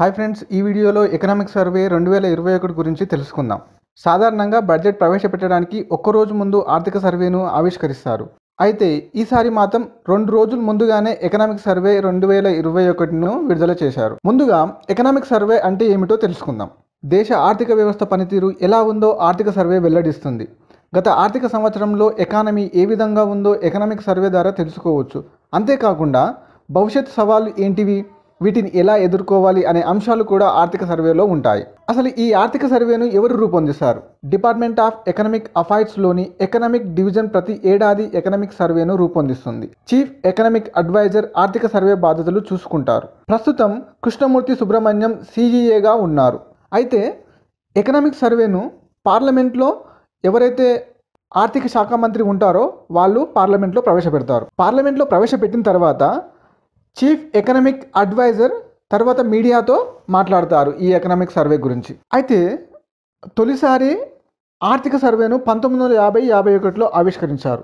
hi friends ఈ వీడియోలో economic survey రెండు వేల ఇరవై ఒకటి గురించి తెలుసుకుందాం సాధారణంగా బడ్జెట్ ప్రవేశపెట్టడానికి ఒక్కరోజు ముందు ఆర్థిక సర్వేను ఆవిష్కరిస్తారు అయితే ఈసారి మాత్రం రెండు రోజుల ముందుగానే ఎకనామిక్ సర్వే రెండు వేల ఇరవై ఒకటిను విడుదల చేశారు ముందుగా ఎకనామిక్ సర్వే అంటే ఏమిటో తెలుసుకుందాం దేశ ఆర్థిక వ్యవస్థ పనితీరు ఎలా ఉందో ఆర్థిక సర్వే వెల్లడిస్తుంది గత ఆర్థిక సంవత్సరంలో ఎకానమీ ఏ విధంగా ఉందో ఎకనామిక్ సర్వే ద్వారా తెలుసుకోవచ్చు అంతేకాకుండా భవిష్యత్ సవాళ్ళు ఏంటివి వీటిని ఎలా ఎదుర్కోవాలి అనే అంశాలు కూడా ఆర్థిక సర్వేలో ఉంటాయి అసలు ఈ ఆర్థిక సర్వేను ఎవరు రూపొందిస్తారు డిపార్ట్మెంట్ ఆఫ్ ఎకనామిక్ అఫైర్స్లోని ఎకనామిక్ డివిజన్ ప్రతి ఏడాది ఎకనామిక్ సర్వేను రూపొందిస్తుంది చీఫ్ ఎకనామిక్ అడ్వైజర్ ఆర్థిక సర్వే బాధ్యతలు చూసుకుంటారు ప్రస్తుతం కృష్ణమూర్తి సుబ్రహ్మణ్యం సీజీఏగా ఉన్నారు అయితే ఎకనామిక్ సర్వేను పార్లమెంట్లో ఎవరైతే ఆర్థిక శాఖ మంత్రి ఉంటారో వాళ్ళు పార్లమెంట్లో ప్రవేశపెడతారు పార్లమెంట్లో ప్రవేశపెట్టిన తర్వాత చీఫ్ ఎకనామిక్ అడ్వైజర్ తర్వాత మీడియాతో మాట్లాడతారు ఈ ఎకనామిక్ సర్వే గురించి అయితే తొలిసారి ఆర్థిక సర్వేను పంతొమ్మిది వందల యాభై యాభై ఒకటిలో ఆవిష్కరించారు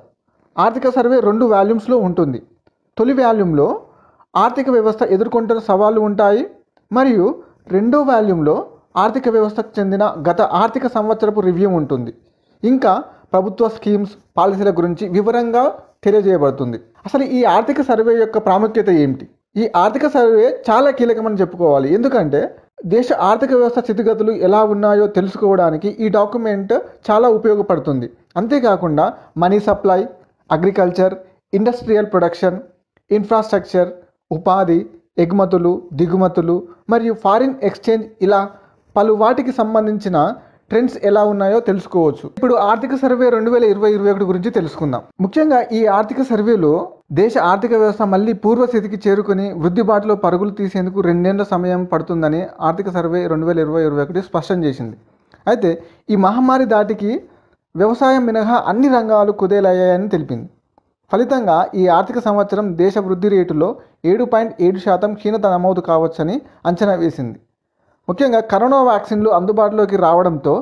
ఆర్థిక సర్వే రెండు వాల్యూమ్స్లో ఉంటుంది తొలి వాల్యూమ్లో ఆర్థిక వ్యవస్థ ఎదుర్కొంటున్న సవాళ్ళు ఉంటాయి మరియు రెండో వాల్యూమ్లో ఆర్థిక వ్యవస్థకు చెందిన గత ఆర్థిక సంవత్సరపు రివ్యూ ఉంటుంది ఇంకా ప్రభుత్వ స్కీమ్స్ పాలసీల గురించి వివరంగా తెలియజేయబడుతుంది అసలు ఈ ఆర్థిక సర్వే యొక్క ప్రాముఖ్యత ఏమిటి ఈ ఆర్థిక సర్వే చాలా కీలకమని చెప్పుకోవాలి ఎందుకంటే దేశ ఆర్థిక వ్యవస్థ స్థితిగతులు ఎలా ఉన్నాయో తెలుసుకోవడానికి ఈ డాక్యుమెంట్ చాలా ఉపయోగపడుతుంది అంతేకాకుండా money supply agriculture industrial production infrastructure ఉపాధి ఎగుమతులు దిగుమతులు మరియు ఫారిన్ ఎక్స్చేంజ్ ఇలా పలు వాటికి సంబంధించిన ట్రెండ్స్ ఎలా ఉన్నాయో తెలుసుకోవచ్చు ఇప్పుడు ఆర్థిక సర్వే రెండు వేల ఇరవై ఇరవై ఒకటి గురించి తెలుసుకుందాం ముఖ్యంగా ఈ ఆర్థిక సర్వేలో దేశ ఆర్థిక వ్యవస్థ మళ్ళీ పూర్వస్థితికి చేరుకుని వృద్ధి పరుగులు తీసేందుకు రెండేళ్ల సమయం పడుతుందని ఆర్థిక సర్వే రెండు వేల ఇరవై ఇరవై ఒకటి స్పష్టం చేసింది అయితే ఈ మహమ్మారి దాటికి వ్యవసాయం మినహా అన్ని రంగాలు కుదేలయ్యాయని తెలిపింది ఫలితంగా ఈ ఆర్థిక సంవత్సరం దేశ వృద్ధి రేటులో ఏడు పాయింట్ ఏడు శాతం క్షీణత నమోదు కావచ్చని అంచనా వేసింది ముఖ్యంగా కరోనా వ్యాక్సిన్లు అందుబాటులోకి రావడంతో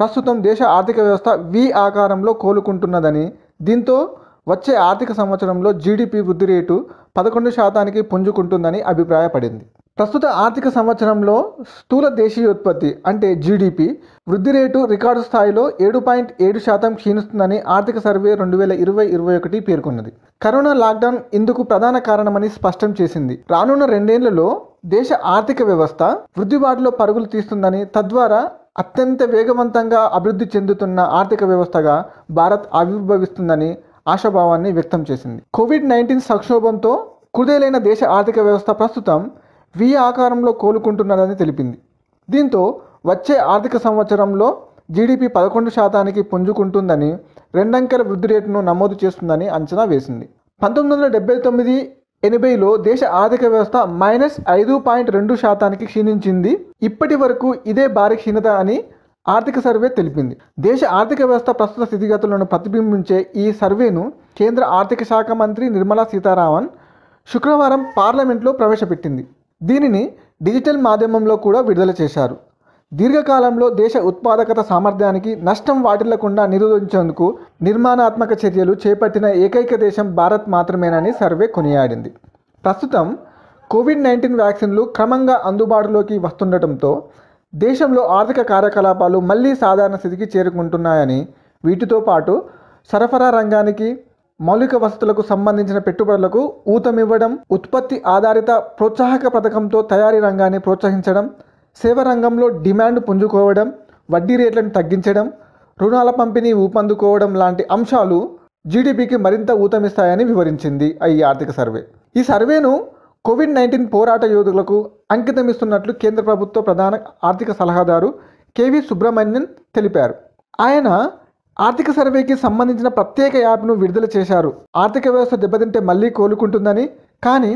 ప్రస్తుతం దేశ ఆర్థిక వ్యవస్థ వి ఆకారంలో కోలుకుంటున్నదని దీంతో వచ్చే ఆర్థిక సంవత్సరంలో జీడిపి వృద్ధి రేటు పదకొండు శాతానికి పుంజుకుంటుందని అభిప్రాయపడింది ప్రస్తుత ఆర్థిక సంవత్సరంలో స్థూల దేశీయ ఉత్పత్తి అంటే జీడిపి వృద్ధి రేటు రికార్డు స్థాయిలో ఏడు పాయింట్ ఏడు శాతం క్షీణిస్తుందని ఆర్థిక సర్వే రెండు వేల ఇరవై ఇరవై ఒకటి పేర్కొన్నది కరోనా లాక్డౌన్ ఇందుకు ప్రధాన కారణమని స్పష్టం చేసింది రానున్న రెండేళ్లలో దేశ ఆర్థిక వ్యవస్థ వృద్ధిబాటులో పరుగులు తీస్తుందని తద్వారా అత్యంత వేగవంతంగా అభివృద్ధి చెందుతున్న ఆర్థిక వ్యవస్థగా భారత్ ఆవిర్భవిస్తుందని ఆశాభావాన్ని వ్యక్తం చేసింది కోవిడ్ నైన్టీన్ సంక్షోభంతో కుదేలైన దేశ ఆర్థిక వ్యవస్థ ప్రస్తుతం వి ఆకారంలో కోలుకుంటున్నదని తెలిపింది దీంతో వచ్చే ఆర్థిక సంవత్సరంలో జీడిపి పదకొండు శాతానికి పుంజుకుంటుందని రెండంకెల వృద్ధి రేటును నమోదు చేస్తుందని అంచనా వేసింది పంతొమ్మిది వందల డెబ్బై తొమ్మిది ఎనభైలో దేశ ఆర్థిక వ్యవస్థ మైనస్ ఐదు పాయింట్ రెండు శాతానికి క్షీణించింది ఇప్పటి వరకు ఇదే భారీ క్షీణత అని ఆర్థిక సర్వే తెలిపింది దేశ ఆర్థిక వ్యవస్థ ప్రస్తుత స్థితిగతులను ప్రతిబింబించే ఈ సర్వేను కేంద్ర ఆర్థిక శాఖ మంత్రి నిర్మలా సీతారామన్ శుక్రవారం పార్లమెంట్లో ప్రవేశపెట్టింది దీనిని డిజిటల్ మాధ్యమంలో కూడా విడుదల చేశారు దీర్ఘకాలంలో దేశ ఉత్పాదకత సామర్థ్యానికి నష్టం వాటిల్లకుండా నిరోధించేందుకు నిర్మాణాత్మక చర్యలు చేపట్టిన ఏకైక దేశం భారత్ మాత్రమేనని సర్వే కొనియాడింది ప్రస్తుతం కోవిడ్ నైన్టీన్ వ్యాక్సిన్లు క్రమంగా అందుబాటులోకి వస్తుండటంతో దేశంలో ఆర్థిక కార్యకలాపాలు మళ్లీ సాధారణ స్థితికి చేరుకుంటున్నాయని వీటితో పాటు సరఫరా రంగానికి మౌలిక వసతులకు సంబంధించిన పెట్టుబడులకు ఊతమివ్వడం ఉత్పత్తి ఆధారిత ప్రోత్సాహక పథకంతో తయారీ రంగాన్ని ప్రోత్సహించడం సేవ రంగంలో డిమాండ్ పుంజుకోవడం వడ్డీ రేట్లను తగ్గించడం రుణాల పంపిణీ ఊపందుకోవడం లాంటి అంశాలు జీడిపికి మరింత ఊతమిస్తాయని వివరించింది ఈ ఆర్థిక సర్వే ఈ సర్వేను కోవిడ్ నైన్టీన్ పోరాట యోధులకు అంకితమిస్తున్నట్లు కేంద్ర ప్రభుత్వ ప్రధాన ఆర్థిక సలహాదారు కేవీ సుబ్రహ్మణ్యన్ తెలిపారు ఆయన ఆర్థిక సర్వేకి సంబంధించిన ప్రత్యేక యాప్ను విడుదల చేశారు ఆర్థిక వ్యవస్థ దెబ్బతింటే మళ్ళీ కోలుకుంటుందని కానీ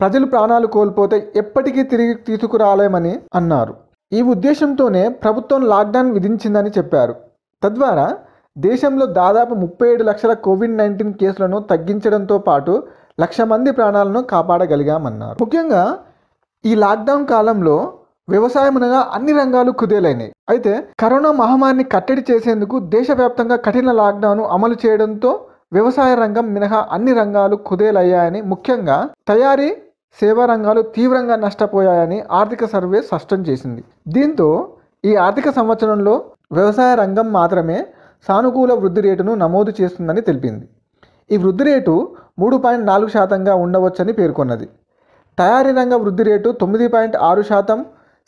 ప్రజలు ప్రాణాలు కోల్పోతే ఎప్పటికీ తిరిగి తీసుకురాలేమని అన్నారు ఈ ఉద్దేశంతోనే ప్రభుత్వం లాక్డౌన్ విధించిందని చెప్పారు తద్వారా దేశంలో దాదాపు ముప్పై ఏడు లక్షల కోవిడ్ నైన్టీన్ కేసులను తగ్గించడంతో పాటు లక్ష మంది ప్రాణాలను కాపాడగలిగామన్నారు ముఖ్యంగా ఈ లాక్డౌన్ కాలంలో వ్యవసాయం అన్ని రంగాలు కుదేలైనాయి అయితే కరోనా మహమ్మారిని కట్టడి చేసేందుకు దేశవ్యాప్తంగా కఠిన లాక్డౌన్ అమలు చేయడంతో వ్యవసాయ రంగం మినహా అన్ని రంగాలు కుదేలయ్యాయని ముఖ్యంగా తయారీ సేవా రంగాలు తీవ్రంగా నష్టపోయాయని ఆర్థిక సర్వే స్పష్టం చేసింది దీంతో ఈ ఆర్థిక సంవత్సరంలో వ్యవసాయ రంగం మాత్రమే సానుకూల వృద్ధి రేటును నమోదు చేస్తుందని తెలిపింది ఈ వృద్ధి రేటు మూడు పాయింట్ నాలుగు శాతంగా ఉండవచ్చని పేర్కొన్నది తయారీ రంగ వృద్ధి రేటు తొమ్మిది పాయింట్ ఆరు శాతం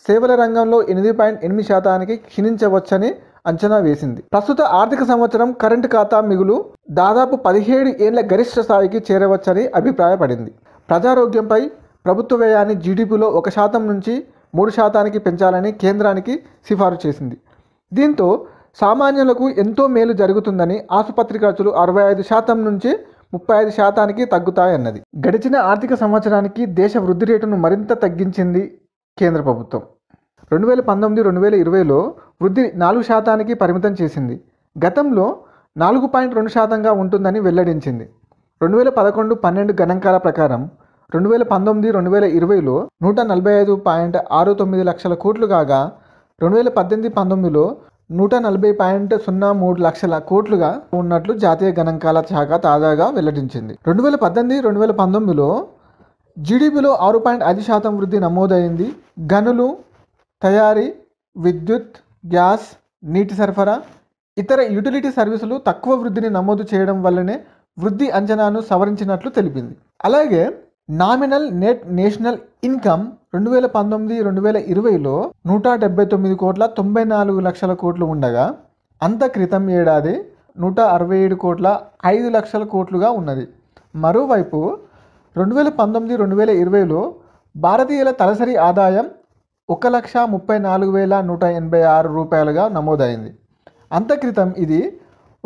సేవల రంగంలో ఎనిమిది పాయింట్ ఎనిమిది శాతానికి క్షీణించవచ్చని అంచనా వేసింది ప్రస్తుత ఆర్థిక సంవత్సరం కరెంటు ఖాతా మిగులు దాదాపు పదిహేడు ఏళ్ల గరిష్ట స్థాయికి చేరవచ్చని అభిప్రాయపడింది ప్రజారోగ్యంపై ప్రభుత్వ వ్యయాన్ని జీడిపిలో ఒక శాతం నుంచి మూడు శాతానికి పెంచాలని కేంద్రానికి సిఫారు చేసింది దీంతో సామాన్యులకు ఎంతో మేలు జరుగుతుందని ఆసుపత్రి ఖర్చులు అరవై ఐదు శాతం నుంచి ముప్పై ఐదు శాతానికి తగ్గుతాయన్నది గడిచిన ఆర్థిక సంవత్సరానికి దేశ వృద్ధి రేటును మరింత తగ్గించింది కేంద్ర ప్రభుత్వం రెండు వేల పంతొమ్మిది రెండు వేల ఇరవైలో వృద్ధి నాలుగు శాతానికి పరిమితం చేసింది గతంలో నాలుగు పాయింట్ రెండు శాతంగా ఉంటుందని వెల్లడించింది రెండు వేల పదకొండు పన్నెండు గణాంకాల ప్రకారం రెండు వేల పంతొమ్మిది రెండు వేల ఇరవైలో నూట నలభై ఐదు పాయింట్ ఆరు తొమ్మిది లక్షల కోట్లు కాగా రెండు వేల పద్దెనిమిది పంతొమ్మిదిలో నూట నలభై పాయింట్ సున్నా మూడు లక్షల కోట్లుగా ఉన్నట్లు జాతీయ గణాంకాల శాఖ తాజాగా వెల్లడించింది రెండు వేల పద్దెనిమిది రెండు వేల పంతొమ్మిదిలో జీడిపిలో ఆరు పాయింట్ ఐదు శాతం వృద్ధి నమోదైంది గనులు తయారీ విద్యుత్ గ్యాస్ నీటి సరఫరా ఇతర యూటిలిటీ సర్వీసులు తక్కువ వృద్ధిని నమోదు చేయడం వల్లనే వృద్ధి అంచనాను సవరించినట్లు తెలిపింది అలాగే నామినల్ నెట్ నేషనల్ ఇన్కమ్ రెండు వేల పంతొమ్మిది రెండు వేల ఇరవైలో నూట డెబ్బై తొమ్మిది కోట్ల తొంభై నాలుగు లక్షల కోట్లు ఉండగా అంత క్రితం ఏడాది నూట అరవై ఏడు కోట్ల ఐదు లక్షల కోట్లుగా ఉన్నది మరోవైపు రెండు వేల పంతొమ్మిది రెండు వేల ఇరవైలో భారతీయుల తలసరి ఆదాయం ఒక లక్ష ముప్పై నాలుగు వేల నూట ఎనభై ఆరు రూపాయలుగా నమోదైంది అంత క్రితం ఇది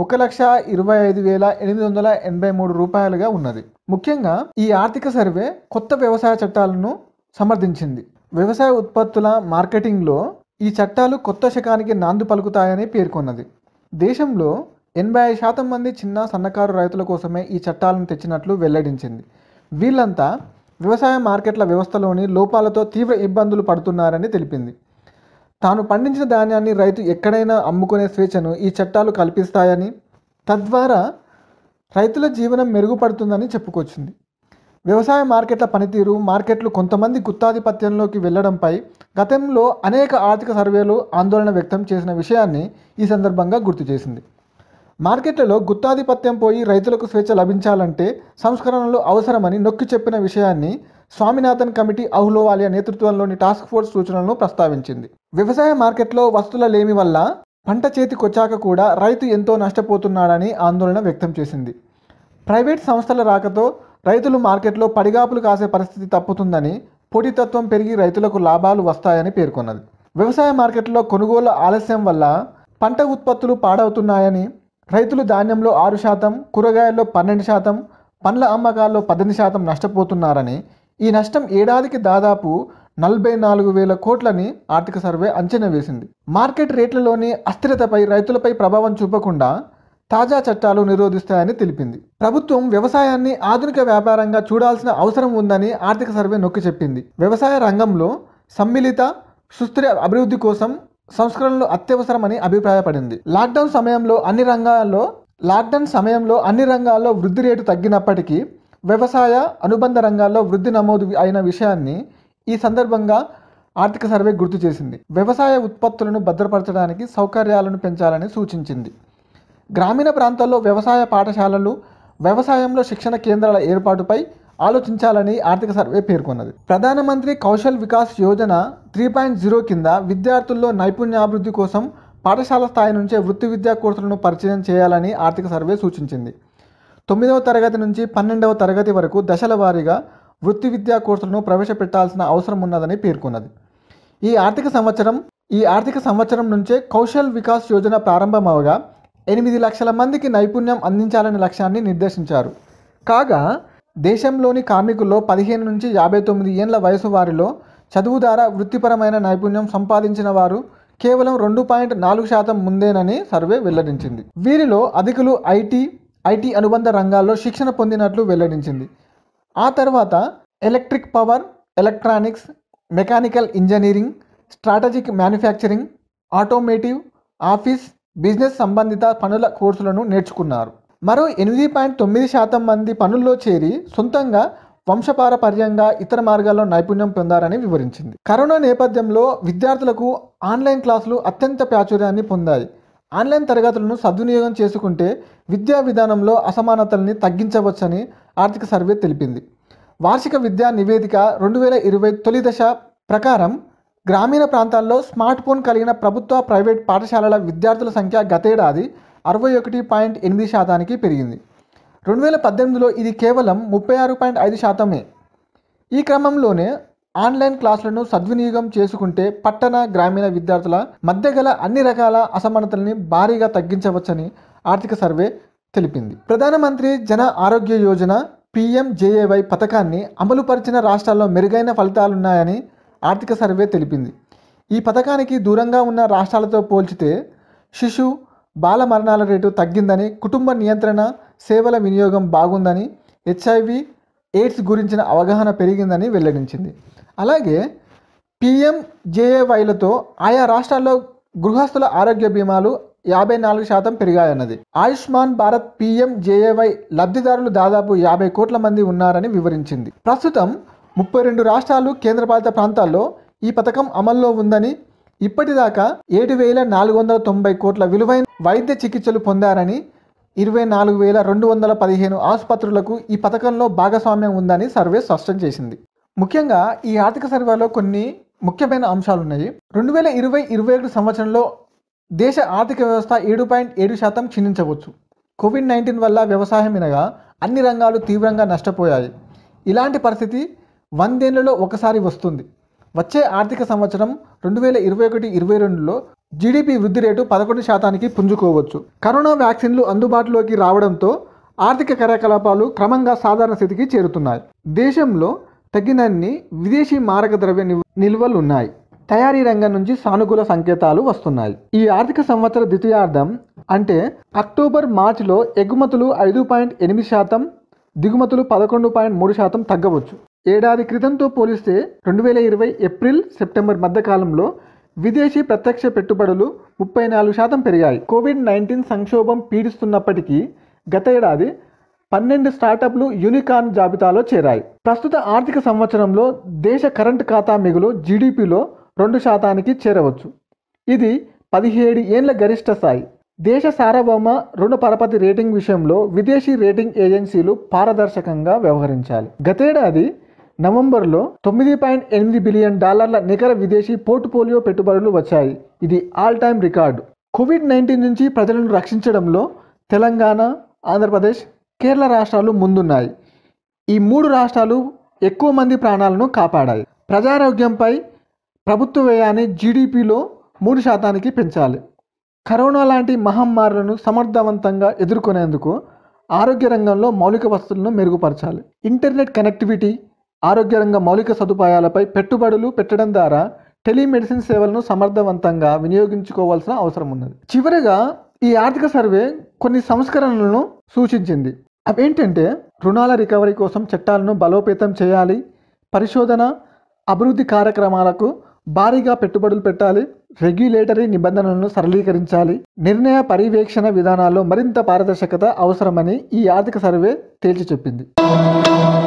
ఒక లక్ష ఇరవై ఐదు వేల ఎనిమిది వందల ఎనభై మూడు రూపాయలుగా ఉన్నది ముఖ్యంగా ఈ ఆర్థిక సర్వే కొత్త వ్యవసాయ చట్టాలను సమర్థించింది వ్యవసాయ ఉత్పత్తుల మార్కెటింగ్లో ఈ చట్టాలు కొత్త శకానికి నాందు పలుకుతాయని పేర్కొన్నది దేశంలో ఎనభై శాతం మంది చిన్న సన్నకారు రైతుల కోసమే ఈ చట్టాలను తెచ్చినట్లు వెల్లడించింది వీళ్ళంతా వ్యవసాయ మార్కెట్ల వ్యవస్థలోని లోపాలతో తీవ్ర ఇబ్బందులు పడుతున్నారని తెలిపింది తాను పండించిన ధాన్యాన్ని రైతు ఎక్కడైనా అమ్ముకునే స్వేచ్ఛను ఈ చట్టాలు కల్పిస్తాయని తద్వారా రైతుల జీవనం మెరుగుపడుతుందని చెప్పుకొచ్చింది వ్యవసాయ మార్కెట్ల పనితీరు మార్కెట్లు కొంతమంది గుత్తాధిపత్యంలోకి వెళ్లడంపై గతంలో అనేక ఆర్థిక సర్వేలు ఆందోళన వ్యక్తం చేసిన విషయాన్ని ఈ సందర్భంగా గుర్తు చేసింది మార్కెట్లలో గుత్తాధిపత్యం పోయి రైతులకు స్వేచ్ఛ లభించాలంటే సంస్కరణలు అవసరమని నొక్కి చెప్పిన విషయాన్ని స్వామినాథన్ కమిటీ అహులోవాలియా నేతృత్వంలోని టాస్క్ ఫోర్స్ సూచనలను ప్రస్తావించింది వ్యవసాయ మార్కెట్లో వస్తువుల లేమి వల్ల పంట చేతికొచ్చాక కూడా రైతు ఎంతో నష్టపోతున్నాడని ఆందోళన వ్యక్తం చేసింది ప్రైవేట్ సంస్థల రాకతో రైతులు మార్కెట్లో పడిగాపులు కాసే పరిస్థితి తప్పుతుందని పోటీతత్వం పెరిగి రైతులకు లాభాలు వస్తాయని పేర్కొన్నది వ్యవసాయ మార్కెట్లో కొనుగోలు ఆలస్యం వల్ల పంట ఉత్పత్తులు పాడవుతున్నాయని రైతులు ధాన్యంలో ఆరు శాతం కూరగాయల్లో పన్నెండు శాతం పండ్ల అమ్మకాల్లో పద్దెనిమిది శాతం నష్టపోతున్నారని ఈ నష్టం ఏడాదికి దాదాపు నలభై నాలుగు వేల కోట్లని ఆర్థిక సర్వే అంచనా వేసింది మార్కెట్ రేట్లలోని అస్థిరతపై రైతులపై ప్రభావం చూపకుండా తాజా చట్టాలు నిరోధిస్తాయని తెలిపింది ప్రభుత్వం వ్యవసాయాన్ని ఆధునిక వ్యాపారంగా చూడాల్సిన అవసరం ఉందని ఆర్థిక సర్వే నొక్కి చెప్పింది వ్యవసాయ రంగంలో సమ్మిళిత సుస్థిర అభివృద్ధి కోసం సంస్కరణలు అత్యవసరమని అభిప్రాయపడింది లాక్డౌన్ సమయంలో అన్ని రంగాల్లో లాక్డౌన్ సమయంలో అన్ని రంగాల్లో వృద్ధి రేటు తగ్గినప్పటికీ వ్యవసాయ అనుబంధ రంగాల్లో వృద్ధి నమోదు అయిన విషయాన్ని ఈ సందర్భంగా ఆర్థిక సర్వే గుర్తు చేసింది వ్యవసాయ ఉత్పత్తులను భద్రపరచడానికి సౌకర్యాలను పెంచాలని సూచించింది గ్రామీణ ప్రాంతాల్లో వ్యవసాయ పాఠశాలలు వ్యవసాయంలో శిక్షణ కేంద్రాల ఏర్పాటుపై ఆలోచించాలని ఆర్థిక సర్వే పేర్కొన్నది ప్రధానమంత్రి Kaushal Vikas Yojana three point zero కింద విద్యార్థుల్లో నైపుణ్యాభివృద్ధి కోసం పాఠశాల స్థాయి నుంచే వృత్తి విద్యా కోర్సులను పరిచయం చేయాలని ఆర్థిక సర్వే సూచించింది తొమ్మిదవ తరగతి నుంచి పన్నెండవ తరగతి వరకు దశల వారీగా వృత్తి విద్యా కోర్సులను ప్రవేశపెట్టాల్సిన అవసరం ఉన్నదని పేర్కొన్నది ఈ ఆర్థిక సంవత్సరం ఈ ఆర్థిక సంవత్సరం నుంచే కౌశల్ వికాస్ యోజన ప్రారంభమవగా ఎనిమిది లక్షల మందికి నైపుణ్యం అందించాలనే లక్ష్యాన్ని నిర్దేశించారు కాగా దేశంలోని కార్మికుల్లో పదిహేను నుంచి యాభై తొమ్మిది ఏండ్ల వయసు వారిలో చదువు ద్వారా వృత్తిపరమైన నైపుణ్యం సంపాదించిన వారు కేవలం రెండు పాయింట్ నాలుగు శాతం ముందేనని సర్వే వెల్లడించింది వీరిలో అధికులు ఐటీ ఐటీ అనుబంధ రంగాల్లో శిక్షణ పొందినట్లు వెల్లడించింది ఆ తర్వాత electric power electronics mechanical engineering strategic manufacturing automotive office business సంబంధిత పనుల కోర్సులను నేర్చుకున్నారు మరో ఎనిమిది పాయింట్ తొమ్మిది శాతం మంది పనుల్లో చేరి సొంతంగా వంశపారపర్యంగా ఇతర మార్గాల్లో నైపుణ్యం పొందారని వివరించింది కరోనా నేపథ్యంలో విద్యార్థులకు ఆన్లైన్ క్లాసులు అత్యంత ప్రాచుర్యాన్ని పొందాయి ఆన్లైన్ తరగతులను సద్వినియోగం చేసుకుంటే విద్యా విధానంలో అసమానతల్ని తగ్గించవచ్చని ఆర్థిక సర్వే తెలిపింది వార్షిక విద్యా నివేదిక రెండు వేల ఇరవై తొలి దశ ప్రకారం గ్రామీణ ప్రాంతాల్లో స్మార్ట్ ఫోన్ కలిగిన ప్రభుత్వ ప్రైవేట్ పాఠశాలల విద్యార్థుల సంఖ్య గతేడాది అరవై ఒకటి పాయింట్ ఎనిమిది శాతానికి పెరిగింది రెండు వేల పద్దెనిమిదిలో ఇది కేవలం ముప్పై ఆరు పాయింట్ ఐదు శాతమే ఈ క్రమంలోనే ఆన్లైన్ క్లాసులను సద్వినియోగం చేసుకుంటే పట్టణ గ్రామీణ విద్యార్థుల మధ్య గల అన్ని రకాల అసమానతల్ని భారీగా తగ్గించవచ్చని ఆర్థిక సర్వే తెలిపింది ప్రధానమంత్రి జన ఆరోగ్య యోజన పీఎంజేఏవై పథకాన్ని అమలుపరిచిన రాష్ట్రాల్లో మెరుగైన ఫలితాలున్నాయని ఆర్థిక సర్వే తెలిపింది ఈ పథకానికి దూరంగా ఉన్న రాష్ట్రాలతో పోల్చితే శిశు బాల మరణాల రేటు తగ్గిందని కుటుంబ నియంత్రణ సేవల వినియోగం బాగుందని హెచ్ఐవి ఎయిడ్స్ గురించిన అవగాహన పెరిగిందని వెల్లడించింది అలాగే పీఎంజేఏవైలతో ఆయా రాష్ట్రాల్లో గృహస్థుల ఆరోగ్య బీమాలు యాభై నాలుగు శాతం పెరిగాయన్నది ఆయుష్మాన్ భారత్ పీఎంజేఏవై లబ్ధిదారులు దాదాపు యాభై కోట్ల మంది ఉన్నారని వివరించింది ప్రస్తుతం ముప్పై రెండు రాష్ట్రాలు కేంద్రపాలిత ప్రాంతాల్లో ఈ పథకం అమల్లో ఉందని ఇప్పటిదాకా ఏడు వేల నాలుగు వందల తొంభై కోట్ల విలువైన వైద్య చికిత్సలు పొందారని ఇరవై నాలుగు వేల రెండు వందల పదిహేను ఆసుపత్రులకు ఈ పథకంలో భాగస్వామ్యం ఉందని సర్వే స్పష్టం చేసింది ముఖ్యంగా ఈ ఆర్థిక సర్వేలో కొన్ని ముఖ్యమైన అంశాలు ఉన్నాయి రెండు వేల ఇరవై ఇరవై ఒకటి సంవత్సరంలో దేశ ఆర్థిక వ్యవస్థ ఏడు పాయింట్ ఏడు శాతం క్షీణించవచ్చు కోవిడ్ నైన్టీన్ వల్ల వ్యవసాయం వినగా అన్ని రంగాలు తీవ్రంగా నష్టపోయాయి ఇలాంటి పరిస్థితి వందేళ్లలో ఒకసారి వస్తుంది వచ్చే ఆర్థిక సంవత్సరం రెండు వేల ఇరవై ఒకటి ఇరవై రెండులో జీడిపి వృద్ధి రేటు పదకొండు శాతానికి పుంజుకోవచ్చు కరోనా వ్యాక్సిన్లు అందుబాటులోకి రావడంతో ఆర్థిక కార్యకలాపాలు క్రమంగా సాధారణ స్థితికి చేరుతున్నాయి దేశంలో తగినన్ని విదేశీ మారక ద్రవ్య నిల్వలు ఉన్నాయి తయారీ రంగం నుంచి సానుకూల సంకేతాలు వస్తున్నాయి ఈ ఆర్థిక సంవత్సర ద్వితీయార్థం అంటే అక్టోబర్ మార్చిలో ఎగుమతులు ఐదు పాయింట్ ఎనిమిది శాతం దిగుమతులు పదకొండు పాయింట్ మూడు శాతం తగ్గవచ్చు ఏడాది క్రితంతో పోలిస్తే రెండు వేల ఇరవై ఏప్రిల్ సెప్టెంబర్ మధ్య కాలంలో విదేశీ ప్రత్యక్ష పెట్టుబడులు ముప్పై నాలుగు శాతం పెరిగాయి కోవిడ్ నైన్టీన్ సంక్షోభం పీడిస్తున్నప్పటికీ గత ఏడాది పన్నెండు స్టార్టప్లు యూనికార్న్ జాబితాలో చేరాయి ప్రస్తుత ఆర్థిక సంవత్సరంలో దేశ కరెంట్ ఖాతా మిగులు జీడిపిలో రెండు శాతానికి చేరవచ్చు ఇది పదిహేడు ఏళ్ల గరిష్ట స్థాయి దేశ సార్వభౌమ రుణ పరపతి రేటింగ్ విషయంలో విదేశీ రేటింగ్ ఏజెన్సీలు పారదర్శకంగా వ్యవహరించాలి గతేడాది నవంబర్లో తొమ్మిది పాయింట్ ఎనిమిది బిలియన్ డాలర్ల నికర విదేశీ పోర్ట్ఫోలియో పెట్టుబడులు వచ్చాయి ఇది all time record Covid nineteen నుంచి ప్రజలను రక్షించడంలో తెలంగాణ ఆంధ్రప్రదేశ్ కేరళ రాష్ట్రాలు ముందున్నాయి ఈ మూడు రాష్ట్రాలు ఎక్కువ మంది ప్రాణాలను కాపాడాయి ప్రజారోగ్యంపై ప్రభుత్వ వ్యయాన్ని జీడిపిలో మూడు శాతానికి పెంచాలి కరోనా లాంటి మహమ్మారులను సమర్థవంతంగా ఎదుర్కొనేందుకు ఆరోగ్య రంగంలో మౌలిక వసతులను మెరుగుపరచాలి ఇంటర్నెట్ కనెక్టివిటీ ఆరోగ్య రంగ మౌలిక సదుపాయాలపై పెట్టుబడులు పెట్టడం ద్వారా టెలిమెడిసిన్ సేవలను సమర్థవంతంగా వినియోగించుకోవాల్సిన అవసరం ఉన్నది చివరగా ఈ ఆర్థిక సర్వే కొన్ని సంస్కరణలను సూచించింది అవేంటంటే రుణాల రికవరీ కోసం చట్టాలను బలోపేతం చేయాలి పరిశోధన అభివృద్ధి కార్యక్రమాలకు భారీగా పెట్టుబడులు పెట్టాలి రెగ్యులేటరీ నిబంధనలను సరళీకరించాలి నిర్ణయ పర్యవేక్షణ విధానాల్లో మరింత పారదర్శకత అవసరమని ఈ ఆర్థిక సర్వే తేల్చి చెప్పింది